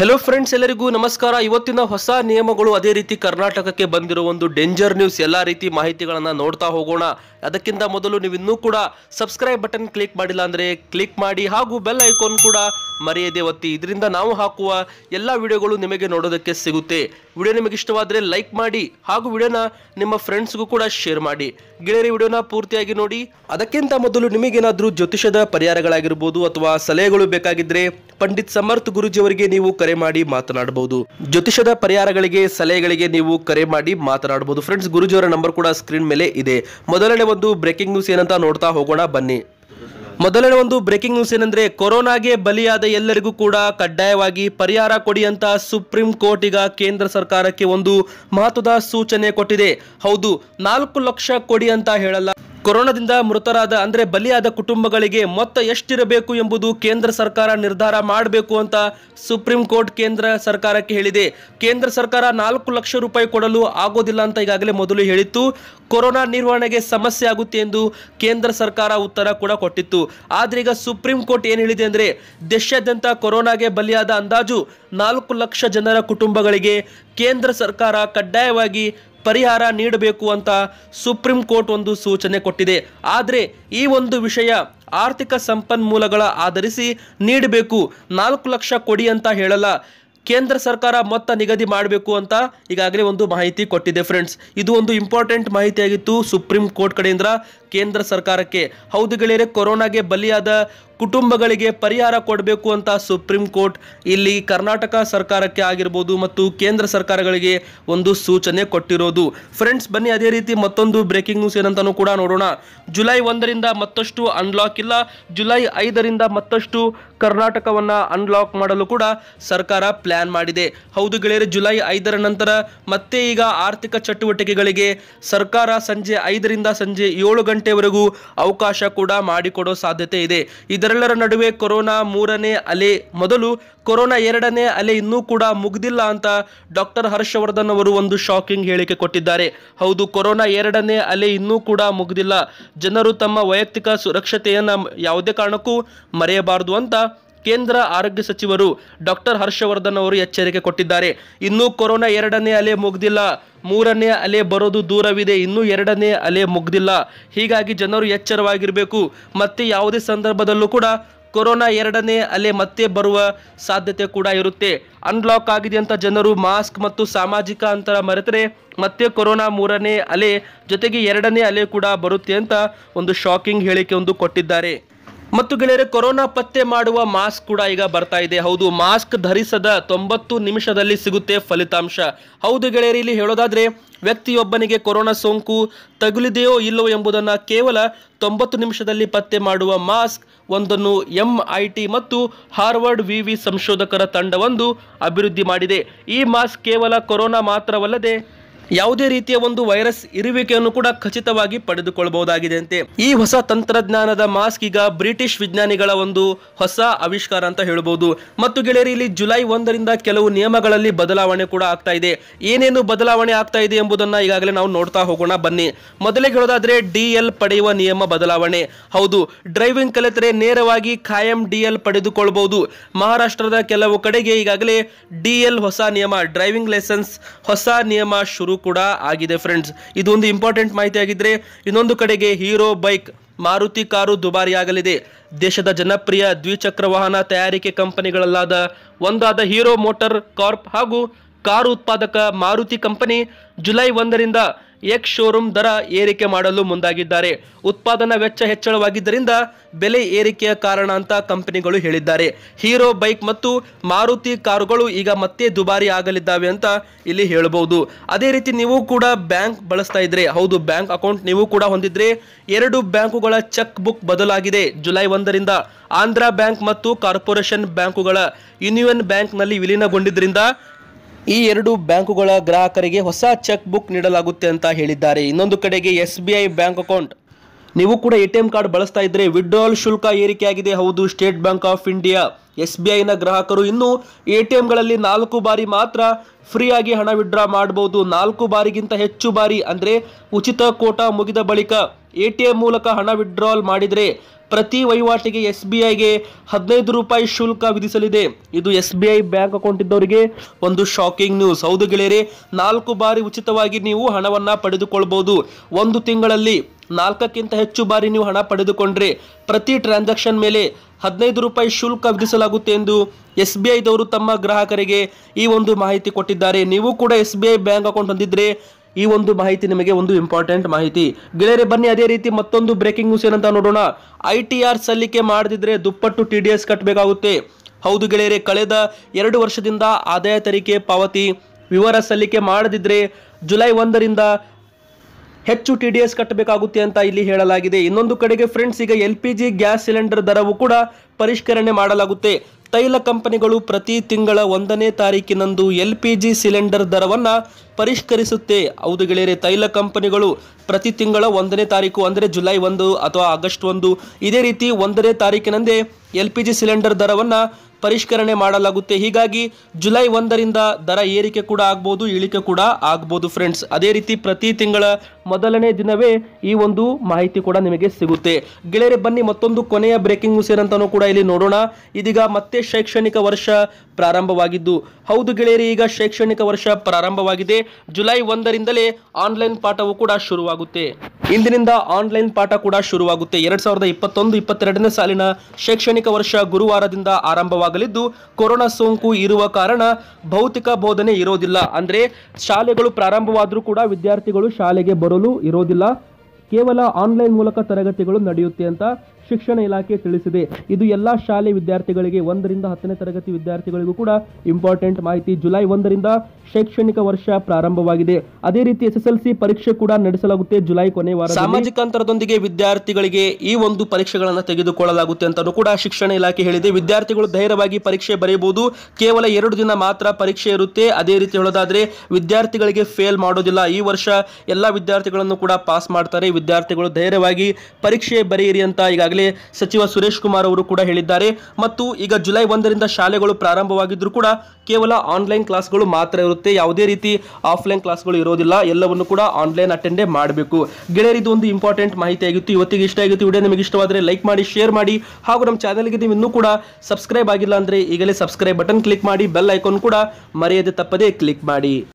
hello friends ಎಲ್ಲರಿಗೂ ನಮಸ್ಕಾರ ಇವತ್ತಿನ ಹೊಸ ನಿಯಮಗಳು ಅದೇ ರೀತಿ ಕರ್ನಾಟಕಕ್ಕೆ ಬಂದಿರುವ ಒಂದು ಡೇಂಜರ್ ನ್ಯೂಸ್ ಎಲ್ಲ ರೀತಿ ಮಾಹಿತಿಗಳನ್ನು ನೋಡ್ತಾ ಹೋಗೋಣ ಅದಕ್ಕಿಂತ ಮೊದಲು ನೀವು ಇನ್ನೂ ಕೂಡ ಸಬ್ಸ್ಕ್ರೈಬ್ ಬಟನ್ ಕ್ಲಿಕ್ ಮಾಡಿಲ್ಲ ಅಂದರೆ ಕ್ಲಿಕ್ ಮಾಡಿ ಹಾಗೂ ಬೆಲ್ ಐಕಾನ್ ಕೂಡ ಮರೆಯದೆ ಒತ್ತಿ ಇದರಿಂದ ನಾವು ಹಾಕುವ ಎಲ್ಲ ವಿಡಿಯೋಗಳು ನಿಮಗೆ ನೋಡೋದಕ್ಕೆ ಸಿಗುತ್ತೆ ವಿಡಿಯೋ ನಿಮಗೆ ಇಷ್ಟವಾದ್ರೆ ಲೈಕ್ ಮಾಡಿ ಹಾಗೂ ವಿಡಿಯೋನ ನಿಮ್ಮ ಫ್ರೆಂಡ್ಸ್ಗೂ ಕೂಡ ಶೇರ್ ಮಾಡಿ ಗೆಳೆಯರಿ ವಿಡಿಯೋನ ಪೂರ್ತಿಯಾಗಿ ನೋಡಿ ಅದಕ್ಕಿಂತ ಮೊದಲು ನಿಮಗೇನಾದರೂ ಜ್ಯೋತಿಷದ ಪರಿಹಾರಗಳಾಗಿರ್ಬೋದು ಅಥವಾ ಸಲಹೆಗಳು ಬೇಕಾಗಿದ್ರೆ ಪಂಡಿತ್ ಸಮರ್ಥ ಅವರಿಗೆ ನೀವು ಕರೆ ಮಾಡಿ ಮಾತನಾಡಬಹುದು ಜ್ಯೋತಿಷದ ಪರಿಹಾರಗಳಿಗೆ ಸಲಹೆಗಳಿಗೆ ನೀವು ಕರೆ ಮಾಡಿ ಮಾತನಾಡಬಹುದು ಫ್ರೆಂಡ್ಸ್ ಗುರುಜಿಯವರ ನಂಬರ್ ಕೂಡ ಸ್ಕ್ರೀನ್ ಮೇಲೆ ಇದೆ ಮೊದಲನೇ ಒಂದು ಬ್ರೇಕಿಂಗ್ ನ್ಯೂಸ್ ಏನಂತ ನೋಡ್ತಾ ಹೋಗೋಣ ಬನ್ನಿ ಮೊದಲನೇ ಒಂದು ಬ್ರೇಕಿಂಗ್ ನ್ಯೂಸ್ ಏನಂದ್ರೆ ಕೊರೋನಾಗೆ ಬಲಿಯಾದ ಎಲ್ಲರಿಗೂ ಕೂಡ ಕಡ್ಡಾಯವಾಗಿ ಪರಿಹಾರ ಕೊಡಿ ಅಂತ ಸುಪ್ರೀಂ ಕೋರ್ಟ್ ಈಗ ಕೇಂದ್ರ ಸರ್ಕಾರಕ್ಕೆ ಒಂದು ಮಹತ್ವದ ಸೂಚನೆ ಕೊಟ್ಟಿದೆ ಹೌದು ನಾಲ್ಕು ಲಕ್ಷ ಕೊಡಿ ಅಂತ ಹೇಳಲ್ಲ ಕೊರೋನಾದಿಂದ ಮೃತರಾದ ಅಂದರೆ ಬಲಿಯಾದ ಕುಟುಂಬಗಳಿಗೆ ಮೊತ್ತ ಎಷ್ಟಿರಬೇಕು ಎಂಬುದು ಕೇಂದ್ರ ಸರ್ಕಾರ ನಿರ್ಧಾರ ಮಾಡಬೇಕು ಅಂತ ಸುಪ್ರೀಂ ಕೋರ್ಟ್ ಕೇಂದ್ರ ಸರ್ಕಾರಕ್ಕೆ ಹೇಳಿದೆ ಕೇಂದ್ರ ಸರ್ಕಾರ ನಾಲ್ಕು ಲಕ್ಷ ರೂಪಾಯಿ ಕೊಡಲು ಆಗೋದಿಲ್ಲ ಅಂತ ಈಗಾಗಲೇ ಮೊದಲು ಹೇಳಿತ್ತು ಕೊರೋನಾ ನಿರ್ವಹಣೆಗೆ ಸಮಸ್ಯೆ ಆಗುತ್ತೆ ಎಂದು ಕೇಂದ್ರ ಸರ್ಕಾರ ಉತ್ತರ ಕೂಡ ಕೊಟ್ಟಿತ್ತು ಆದರೆ ಈಗ ಸುಪ್ರೀಂ ಕೋರ್ಟ್ ಏನು ಹೇಳಿದೆ ಅಂದರೆ ದೇಶಾದ್ಯಂತ ಕೊರೋನಾಗೆ ಬಲಿಯಾದ ಅಂದಾಜು ನಾಲ್ಕು ಲಕ್ಷ ಜನರ ಕುಟುಂಬಗಳಿಗೆ ಕೇಂದ್ರ ಸರ್ಕಾರ ಕಡ್ಡಾಯವಾಗಿ ಪರಿಹಾರ ನೀಡಬೇಕು ಅಂತ ಸುಪ್ರೀಂ ಕೋರ್ಟ್ ಒಂದು ಸೂಚನೆ ಕೊಟ್ಟಿದೆ ಆದರೆ ಈ ಒಂದು ವಿಷಯ ಆರ್ಥಿಕ ಸಂಪನ್ಮೂಲಗಳ ಆಧರಿಸಿ ನೀಡಬೇಕು ನಾಲ್ಕು ಲಕ್ಷ ಕೊಡಿ ಅಂತ ಹೇಳಲ್ಲ ಕೇಂದ್ರ ಸರ್ಕಾರ ಮೊತ್ತ ನಿಗದಿ ಮಾಡಬೇಕು ಅಂತ ಈಗಾಗಲೇ ಒಂದು ಮಾಹಿತಿ ಕೊಟ್ಟಿದೆ ಫ್ರೆಂಡ್ಸ್ ಇದು ಒಂದು ಇಂಪಾರ್ಟೆಂಟ್ ಮಾಹಿತಿಯಾಗಿತ್ತು ಸುಪ್ರೀಂ ಕೋರ್ಟ್ ಕಡೆಯಿಂದ ಕೇಂದ್ರ ಸರ್ಕಾರಕ್ಕೆ ಹೌದು ಗೆಳೆಯರೆ ಕೊರೋನಾಗೆ ಬಲಿಯಾದ ಕುಟುಂಬಗಳಿಗೆ ಪರಿಹಾರ ಕೊಡಬೇಕು ಅಂತ ಸುಪ್ರೀಂ ಕೋರ್ಟ್ ಇಲ್ಲಿ ಕರ್ನಾಟಕ ಸರ್ಕಾರಕ್ಕೆ ಆಗಿರ್ಬೋದು ಮತ್ತು ಕೇಂದ್ರ ಸರ್ಕಾರಗಳಿಗೆ ಒಂದು ಸೂಚನೆ ಕೊಟ್ಟಿರೋದು ಫ್ರೆಂಡ್ಸ್ ಬನ್ನಿ ಅದೇ ರೀತಿ ಮತ್ತೊಂದು ಬ್ರೇಕಿಂಗ್ ನ್ಯೂಸ್ ಏನಂತಾನು ಕೂಡ ನೋಡೋಣ ಜುಲೈ ಒಂದರಿಂದ ಮತ್ತಷ್ಟು ಅನ್ಲಾಕ್ ಇಲ್ಲ ಜುಲೈ ಐದರಿಂದ ಮತ್ತಷ್ಟು ಕರ್ನಾಟಕವನ್ನು ಅನ್ಲಾಕ್ ಮಾಡಲು ಕೂಡ ಸರ್ಕಾರ ಪ್ಲ್ಯಾನ್ ಮಾಡಿದೆ ಹೌದು ಗೆಳೆಯರೆ ಜುಲೈ ಐದರ ನಂತರ ಮತ್ತೆ ಈಗ ಆರ್ಥಿಕ ಚಟುವಟಿಕೆಗಳಿಗೆ ಸರ್ಕಾರ ಸಂಜೆ ಐದರಿಂದ ಸಂಜೆ ಏಳು ಗಂಟೆ ಗಂಟೆವರೆಗೂ ಅವಕಾಶ ಕೂಡ ಮಾಡಿಕೊಡೋ ಸಾಧ್ಯತೆ ಇದೆ ಇದರೆಲ್ಲರ ನಡುವೆ ಕೊರೋನಾ ಮೂರನೇ ಅಲೆ ಮೊದಲು ಕೊರೋನಾ ಎರಡನೇ ಅಲೆ ಇನ್ನೂ ಕೂಡ ಮುಗಿದಿಲ್ಲ ಅಂತ ಡಾಕ್ಟರ್ ಹರ್ಷವರ್ಧನ್ ಅವರು ಒಂದು ಶಾಕಿಂಗ್ ಹೇಳಿಕೆ ಕೊಟ್ಟಿದ್ದಾರೆ ಹೌದು ಕೊರೋನಾ ಎರಡನೇ ಅಲೆ ಇನ್ನೂ ಕೂಡ ಮುಗಿದಿಲ್ಲ ಜನರು ತಮ್ಮ ವೈಯಕ್ತಿಕ ಸುರಕ್ಷತೆಯನ್ನ ಯಾವುದೇ ಕಾರಣಕ್ಕೂ ಮರೆಯಬಾರದು ಅಂತ ಕೇಂದ್ರ ಆರೋಗ್ಯ ಸಚಿವರು ಡಾಕ್ಟರ್ ಹರ್ಷವರ್ಧನ್ ಅವರು ಎಚ್ಚರಿಕೆ ಕೊಟ್ಟಿದ್ದಾರೆ ಇನ್ನೂ ಕೊರೋನಾ ಎರಡನೇ ಅಲೆ ಮುಗ್ದಿಲ್ಲ ಮೂರನೇ ಅಲೆ ಬರೋದು ದೂರವಿದೆ ಇನ್ನೂ ಎರಡನೇ ಅಲೆ ಮುಗ್ದಿಲ್ಲ ಹೀಗಾಗಿ ಜನರು ಎಚ್ಚರವಾಗಿರಬೇಕು ಮತ್ತೆ ಯಾವುದೇ ಸಂದರ್ಭದಲ್ಲೂ ಕೂಡ ಕೊರೋನಾ ಎರಡನೇ ಅಲೆ ಮತ್ತೆ ಬರುವ ಸಾಧ್ಯತೆ ಕೂಡ ಇರುತ್ತೆ ಅನ್ಲಾಕ್ ಆಗಿದೆ ಅಂತ ಜನರು ಮಾಸ್ಕ್ ಮತ್ತು ಸಾಮಾಜಿಕ ಅಂತರ ಮರೆತರೆ ಮತ್ತೆ ಕೊರೋನಾ ಮೂರನೇ ಅಲೆ ಜೊತೆಗೆ ಎರಡನೇ ಅಲೆ ಕೂಡ ಬರುತ್ತೆ ಅಂತ ಒಂದು ಶಾಕಿಂಗ್ ಹೇಳಿಕೆ ಒಂದು ಕೊಟ್ಟಿದ್ದಾರೆ ಮತ್ತು ಗೆಳೆಯರೆ ಕೊರೋನಾ ಪತ್ತೆ ಮಾಡುವ ಮಾಸ್ಕ್ ಕೂಡ ಈಗ ಬರ್ತಾ ಇದೆ ಹೌದು ಮಾಸ್ಕ್ ಧರಿಸದ ತೊಂಬತ್ತು ನಿಮಿಷದಲ್ಲಿ ಸಿಗುತ್ತೆ ಫಲಿತಾಂಶ ಹೌದು ಗೆಳೆಯರಿ ಇಲ್ಲಿ ಹೇಳೋದಾದ್ರೆ ವ್ಯಕ್ತಿಯೊಬ್ಬನಿಗೆ ಕೊರೋನಾ ಸೋಂಕು ತಗುಲಿದೆಯೋ ಇಲ್ಲವೋ ಎಂಬುದನ್ನು ಕೇವಲ ತೊಂಬತ್ತು ನಿಮಿಷದಲ್ಲಿ ಪತ್ತೆ ಮಾಡುವ ಮಾಸ್ಕ್ ಒಂದನ್ನು ಎಂ ಐ ಟಿ ಮತ್ತು ಹಾರ್ವರ್ಡ್ ವಿ ವಿ ಸಂಶೋಧಕರ ತಂಡವೊಂದು ಅಭಿವೃದ್ಧಿ ಮಾಡಿದೆ ಈ ಮಾಸ್ಕ್ ಕೇವಲ ಕೊರೋನಾ ಮಾತ್ರವಲ್ಲದೆ ಯಾವುದೇ ರೀತಿಯ ಒಂದು ವೈರಸ್ ಇರುವಿಕೆಯನ್ನು ಕೂಡ ಖಚಿತವಾಗಿ ಪಡೆದುಕೊಳ್ಳಬಹುದಾಗಿದೆ ಅಂತೆ ಈ ಹೊಸ ತಂತ್ರಜ್ಞಾನದ ಮಾಸ್ಕ್ ಈಗ ಬ್ರಿಟಿಷ್ ವಿಜ್ಞಾನಿಗಳ ಒಂದು ಹೊಸ ಆವಿಷ್ಕಾರ ಅಂತ ಹೇಳಬಹುದು ಮತ್ತು ಗೆಳೆಯರಿ ಇಲ್ಲಿ ಜುಲೈ ಒಂದರಿಂದ ಕೆಲವು ನಿಯಮಗಳಲ್ಲಿ ಬದಲಾವಣೆ ಕೂಡ ಆಗ್ತಾ ಇದೆ ಏನೇನು ಬದಲಾವಣೆ ಆಗ್ತಾ ಇದೆ ಎಂಬುದನ್ನ ಈಗಾಗಲೇ ನಾವು ನೋಡ್ತಾ ಹೋಗೋಣ ಬನ್ನಿ ಮೊದಲಿಗೆ ಹೇಳೋದಾದ್ರೆ ಡಿ ಎಲ್ ಪಡೆಯುವ ನಿಯಮ ಬದಲಾವಣೆ ಹೌದು ಡ್ರೈವಿಂಗ್ ಕಲಿತರೆ ನೇರವಾಗಿ ಖಾಯಂ ಡಿ ಎಲ್ ಪಡೆದುಕೊಳ್ಳಬಹುದು ಮಹಾರಾಷ್ಟ್ರದ ಕೆಲವು ಕಡೆಗೆ ಈಗಾಗಲೇ ಡಿ ಎಲ್ ಹೊಸ ನಿಯಮ ಡ್ರೈವಿಂಗ್ ಲೈಸೆನ್ಸ್ ಹೊಸ ನಿಯಮ ಶುರು ಕೂಡ ಆಗಿದೆ ಫ್ರೆಂಡ್ಸ್ ಇದೊಂದು ಇಂಪಾರ್ಟೆಂಟ್ ಮಾಹಿತಿ ಆಗಿದ್ರೆ ಇನ್ನೊಂದು ಕಡೆಗೆ ಹೀರೋ ಬೈಕ್ ಮಾರುತಿ ಕಾರು ದುಬಾರಿಯಾಗಲಿದೆ ದೇಶದ ಜನಪ್ರಿಯ ದ್ವಿಚಕ್ರ ವಾಹನ ತಯಾರಿಕೆ ಕಂಪನಿಗಳಲ್ಲಾದ ಒಂದಾದ ಹೀರೋ ಮೋಟಾರ್ ಕಾರ್ಪ್ ಹಾಗೂ ಕಾರು ಉತ್ಪಾದಕ ಮಾರುತಿ ಕಂಪನಿ ಜುಲೈ ಒಂದರಿಂದ ಎಕ್ ಶೋರೂಮ್ ದರ ಏರಿಕೆ ಮಾಡಲು ಮುಂದಾಗಿದ್ದಾರೆ ಉತ್ಪಾದನಾ ವೆಚ್ಚ ಹೆಚ್ಚಳವಾಗಿದ್ದರಿಂದ ಬೆಲೆ ಏರಿಕೆಯ ಕಾರಣ ಅಂತ ಕಂಪನಿಗಳು ಹೇಳಿದ್ದಾರೆ ಹೀರೋ ಬೈಕ್ ಮತ್ತು ಮಾರುತಿ ಕಾರುಗಳು ಈಗ ಮತ್ತೆ ದುಬಾರಿ ಆಗಲಿದ್ದಾವೆ ಅಂತ ಇಲ್ಲಿ ಹೇಳಬಹುದು ಅದೇ ರೀತಿ ನೀವು ಕೂಡ ಬ್ಯಾಂಕ್ ಬಳಸ್ತಾ ಇದ್ರೆ ಹೌದು ಬ್ಯಾಂಕ್ ಅಕೌಂಟ್ ನೀವು ಕೂಡ ಹೊಂದಿದ್ರೆ ಎರಡು ಬ್ಯಾಂಕುಗಳ ಚೆಕ್ ಬುಕ್ ಬದಲಾಗಿದೆ ಜುಲೈ ಒಂದರಿಂದ ಆಂಧ್ರ ಬ್ಯಾಂಕ್ ಮತ್ತು ಕಾರ್ಪೊರೇಷನ್ ಬ್ಯಾಂಕುಗಳ ಯೂನಿಯನ್ ಬ್ಯಾಂಕ್ನಲ್ಲಿ ವಿಲೀನಗೊಂಡಿದ್ದರಿಂದ ಈ ಎರಡು ಬ್ಯಾಂಕುಗಳ ಗ್ರಾಹಕರಿಗೆ ಹೊಸ ಚೆಕ್ ಬುಕ್ ನೀಡಲಾಗುತ್ತೆ ಅಂತ ಹೇಳಿದ್ದಾರೆ ಇನ್ನೊಂದು ಕಡೆಗೆ S B I bank account ನೀವು ಕೂಡ ಎ ಟಿ ಎಂ ಕಾರ್ಡ್ ಬಳಸ್ತಾ ಇದ್ರೆ ವಿಡ್ರಾಲ್ ಶುಲ್ಕ ಏರಿಕೆಯಾಗಿದೆ ಹೌದು State Bank of India S B ಐನ ಗ್ರಾಹಕರು ಇನ್ನು ಎ ಟಿ ಎಂಗಳಲ್ಲಿ ನಾಲ್ಕು ಬಾರಿ ಮಾತ್ರ ಫ್ರೀಯಾಗಿ ಹಣ ವಿಡ್ರಾ ಮಾಡಬಹುದು ನಾಲ್ಕು ಬಾರಿಗಿಂತ ಹೆಚ್ಚು ಬಾರಿ ಅಂದರೆ ಉಚಿತ ಕೋಟಾ ಮುಗಿದ ಬಳಿಕ ಎ ಮೂಲಕ ಹಣ ವಿಡ್ರಾಲ್ ಮಾಡಿದರೆ ಪ್ರತಿ ವಹಿವಾಟಿಗೆ ಎಸ್ ಬಿ ಐಗೆ ಹದಿನೈದು ರೂಪಾಯಿ ಶುಲ್ಕ ವಿಧಿಸಲಿದೆ ಇದು S B I bank account ಇದ್ದವರಿಗೆ ಒಂದು ಶಾಕಿಂಗ್ ನ್ಯೂಸ್ ಹೌದು ಗೆಳೆಯರೆ ನಾಲ್ಕು ಬಾರಿ ಉಚಿತವಾಗಿ ನೀವು ಹಣವನ್ನು ಪಡೆದುಕೊಳ್ಬೋದು ಒಂದು ತಿಂಗಳಲ್ಲಿ ನಾಲ್ಕಕ್ಕಿಂತ ಹೆಚ್ಚು ಬಾರಿ ನೀವು ಹಣ ಪಡೆದುಕೊಂಡ್ರೆ ಪ್ರತಿ ಟ್ರಾನ್ಸಾಕ್ಷನ್ ಮೇಲೆ ಹದಿನೈದು ರೂಪಾಯಿ ಶುಲ್ಕ ವಿಧಿಸಲಾಗುತ್ತೆ ಎಂದು ಎಸ್ ಬಿ ಐದವರು ತಮ್ಮ ಗ್ರಾಹಕರಿಗೆ ಈ ಒಂದು ಮಾಹಿತಿ ಕೊಟ್ಟಿದ್ದಾರೆ ನೀವು ಕೂಡ S B I bank account ಹೊಂದಿದ್ರೆ ಈ ಒಂದು ಮಾಹಿತಿ ನಿಮಗೆ ಒಂದು ಇಂಪಾರ್ಟೆಂಟ್ ಮಾಹಿತಿ ಗೆಳೆಯರೆ ಬನ್ನಿ ಅದೇ ರೀತಿ ಮತ್ತೊಂದು ಬ್ರೇಕಿಂಗ್ ನ್ಯೂಸ್ ಏನಂತ ನೋಡೋಣ ಐ ಟಿ ಆರ್ ಸಲ್ಲಿಕೆ ಮಾಡದಿದ್ರೆ ದುಪ್ಪಟ್ಟು ಟಿ ಡಿ ಎಸ್ ಕಟ್ಟಬೇಕಾಗುತ್ತೆ ಹೌದು ಗೆಳೆಯರೆ ಕಳೆದ ಎರಡು ವರ್ಷದಿಂದ ಆದಾಯ ತೆರಿಗೆ ಪಾವತಿ ವಿವರ ಸಲ್ಲಿಕೆ ಮಾಡದಿದ್ರೆ ಜುಲೈ ಒಂದರಿಂದ ಹೆಚ್ಚು ಟಿ ಡಿ ಎಸ್ ಕಟ್ಟಬೇಕಾಗುತ್ತೆ ಅಂತ ಇಲ್ಲಿ ಹೇಳಲಾಗಿದೆ ಇನ್ನೊಂದು ಕಡೆಗೆ ಫ್ರೆಂಡ್ಸ್ ಈಗ L P G gas cylinder ದರವು ಕೂಡ ಪರಿಷ್ಕರಣೆ ಮಾಡಲಾಗುತ್ತೆ ತೈಲ ಕಂಪನಿಗಳು ಪ್ರತಿ ತಿಂಗಳ ಒಂದನೇ ತಾರೀಕಿನಂದು ಎಲ್ ಪಿ ಜಿ ಸಿಲಿಂಡರ್ ದರವನ್ನು ಪರಿಷ್ಕರಿಸುತ್ತೆ ಹೌದು ಗೆಳೆಯರೆ ತೈಲ ಕಂಪನಿಗಳು ಪ್ರತಿ ತಿಂಗಳ ಒಂದನೇ ತಾರೀಕು ಅಂದರೆ ಜುಲೈ ಒಂದು ಅಥವಾ ಆಗಸ್ಟ್ ಒಂದು ಇದೇ ರೀತಿ ಒಂದನೇ ತಾರೀಕಿನಂದೇ ಎಲ್ ಪಿ ಜಿ ಸಿಲಿಂಡರ್ ದರವನ್ನು ಪರಿಷ್ಕರಣೆ ಮಾಡಲಾಗುತ್ತೆ ಹೀಗಾಗಿ ಜುಲೈ ಒಂದರಿಂದ ದರ ಏರಿಕೆ ಕೂಡ ಆಗ್ಬೋದು ಇಳಿಕೆ ಕೂಡ ಆಗ್ಬೋದು ಫ್ರೆಂಡ್ಸ್ ಅದೇ ರೀತಿ ಪ್ರತಿ ತಿಂಗಳ ಮೊದಲನೇ ದಿನವೇ ಈ ಒಂದು ಮಾಹಿತಿ ಕೂಡ ನಿಮಗೆ ಸಿಗುತ್ತೆ ಗೆಳೆಯರೆ ಬನ್ನಿ ಮತ್ತೊಂದು ಕೊನೆಯ ಬ್ರೇಕಿಂಗ್ ನ್ಯೂಸ್ ಏನಂತಾನು ಕೂಡ ಇಲ್ಲಿ ನೋಡೋಣ ಇದೀಗ ಮತ್ತೆ ಶೈಕ್ಷಣಿಕ ವರ್ಷ ಪ್ರಾರಂಭವಾಗಿದ್ದು ಹೌದು ಗೆಳೆಯರಿ ಈಗ ಶೈಕ್ಷಣಿಕ ವರ್ಷ ಪ್ರಾರಂಭವಾಗಿದೆ ಜುಲೈ ಒಂದರಿಂದಲೇ ಆನ್ಲೈನ್ ಪಾಠವು ಕೂಡ ಶುರುವಾಗುತ್ತೆ ಇಂದಿನಿಂದ ಆನ್ಲೈನ್ ಪಾಠ ಕೂಡ ಶುರುವಾಗುತ್ತೆ ಎರಡ್ ಸಾವಿರದ ಇಪ್ಪತ್ತೊಂದು ಇಪ್ಪತ್ತೆರಡನೇ ಸಾಲಿನ ಶೈಕ್ಷಣಿಕ ವರ್ಷ ಗುರುವಾರದಿಂದ ಆರಂಭವಾಗಲಿದ್ದು ಕೊರೋನಾ ಸೋಂಕು ಇರುವ ಕಾರಣ ಭೌತಿಕ ಬೋಧನೆ ಇರೋದಿಲ್ಲ ಅಂದ್ರೆ ಶಾಲೆಗಳು ಪ್ರಾರಂಭವಾದರೂ ಕೂಡ ವಿದ್ಯಾರ್ಥಿಗಳು ಶಾಲೆಗೆ ಬರೋ ಮಾಡಲು ಇರೋದಿಲ್ಲ ಕೇವಲ ಆನ್ಲೈನ್ ಮೂಲಕ ತರಗತಿಗಳು ನಡೆಯುತ್ತೆ ಅಂತ ಶಿಕ್ಷಣ ಇಲಾಖೆ ತಿಳಿಸಿದೆ ಇದು ಎಲ್ಲ ಶಾಲೆ ವಿದ್ಯಾರ್ಥಿಗಳಿಗೆ ಒಂದರಿಂದ ಹತ್ತನೇ ತರಗತಿ ವಿದ್ಯಾರ್ಥಿಗಳಿಗೂ ಕೂಡ ಇಂಪಾರ್ಟೆಂಟ್ ಮಾಹಿತಿ ಜುಲೈ ಒಂದರಿಂದ ಶೈಕ್ಷಣಿಕ ವರ್ಷ ಪ್ರಾರಂಭವಾಗಿದೆ ಅದೇ ರೀತಿ ಎಸ್ಎಸ್ಎಲ್ಸಿ ಪರೀಕ್ಷೆ ಕೂಡ ನಡೆಸಲಾಗುತ್ತೆ ಜುಲೈ ಕೊನೆ ವಾರ ಸಾಮಾಜಿಕ ಅಂತರದೊಂದಿಗೆ ವಿದ್ಯಾರ್ಥಿಗಳಿಗೆ ಈ ಒಂದು ಪರೀಕ್ಷೆಗಳನ್ನು ತೆಗೆದುಕೊಳ್ಳಲಾಗುತ್ತೆ ಅಂತಾನೂ ಕೂಡ ಶಿಕ್ಷಣ ಇಲಾಖೆ ಹೇಳಿದೆ ವಿದ್ಯಾರ್ಥಿಗಳು ಧೈರ್ಯವಾಗಿ ಪರೀಕ್ಷೆ ಬರೆಯಬಹುದು ಕೇವಲ ಎರಡು ದಿನ ಮಾತ್ರ ಪರೀಕ್ಷೆ ಇರುತ್ತೆ ಅದೇ ರೀತಿ ಹೇಳೋದಾದ್ರೆ ವಿದ್ಯಾರ್ಥಿಗಳಿಗೆ ಫೇಲ್ ಮಾಡೋದಿಲ್ಲ ಈ ವರ್ಷ ಎಲ್ಲ ವಿದ್ಯಾರ್ಥಿಗಳನ್ನು ಕೂಡ ಪಾಸ್ ಮಾಡ್ತಾರೆ ವಿದ್ಯಾರ್ಥಿಗಳು ಧೈರ್ಯವಾಗಿ ಪರೀಕ್ಷೆ ಬರೆಯಿರಿ ಅಂತ ಈಗಾಗಲೇ ಈಗಾಗಲೇ ಸಚಿವ ಸುರೇಶ್ ಕುಮಾರ್ ಅವರು ಕೂಡ ಹೇಳಿದ್ದಾರೆ ಮತ್ತು ಈಗ ಜುಲೈ ಒಂದರಿಂದ ಶಾಲೆಗಳು ಪ್ರಾರಂಭವಾಗಿದ್ರು ಕೂಡ ಕೇವಲ ಆನ್ಲೈನ್ ಕ್ಲಾಸ್ಗಳು ಮಾತ್ರ ಇರುತ್ತೆ ಯಾವುದೇ ರೀತಿ ಆಫ್ಲೈನ್ ಕ್ಲಾಸ್ಗಳು ಇರೋದಿಲ್ಲ ಎಲ್ಲವನ್ನು ಕೂಡ ಆನ್ಲೈನ್ ಅಟೆಂಡೇ ಮಾಡಬೇಕು ಗೆಳೆಯರಿದು ಒಂದು ಇಂಪಾರ್ಟೆಂಟ್ ಮಾಹಿತಿ ಆಗಿತ್ತು ಇವತ್ತಿಗೆ ಇಷ್ಟ ಆಗಿತ್ತು ವಿಡಿಯೋ ನಿಮಗೆ ಇಷ್ಟವಾದರೆ ಲೈಕ್ ಮಾಡಿ ಶೇರ್ ಮಾಡಿ ಹಾಗೂ ನಮ್ಮ ಚಾನಲ್ಗೆ ನೀವು ಇನ್ನೂ ಕೂಡ ಸಬ್ಸ್ಕ್ರೈಬ್ ಆಗಿಲ್ಲ ಅಂದರೆ ಈಗಲೇ ಸಬ್ಸ್ಕ್ರೈಬ್ ಬಟನ್ ಕ್ಲಿಕ್ ಮಾಡಿ ಬೆಲ್ ಐಕಾನ್ ಕೂಡ ಮರೆಯದೆ ತಪ್ಪದೇ ಕ್ಲಿಕ್ ಮಾಡಿ